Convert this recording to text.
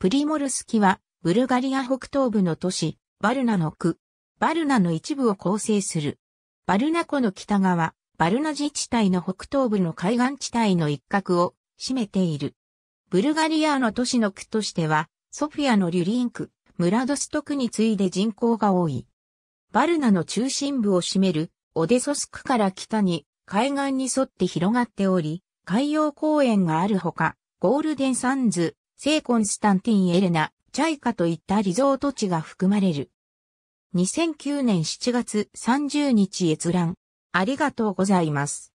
プリモルスキは、ブルガリア北東部の都市、バルナの区、バルナの一部を構成する。バルナ湖の北側、バルナ自治体の北東部の海岸地帯の一角を占めている。ブルガリアの都市の区としては、ソフィアのリュリン区、ムラドスト区に次いで人口が多い。バルナの中心部を占める、オデソスクから北に、海岸に沿って広がっており、海洋公園があるほか、ゴールデンサンズ、聖コンスタンティン・エレナ、チャイカといったリゾート地が含まれる。2009年7月30日閲覧。ありがとうございます。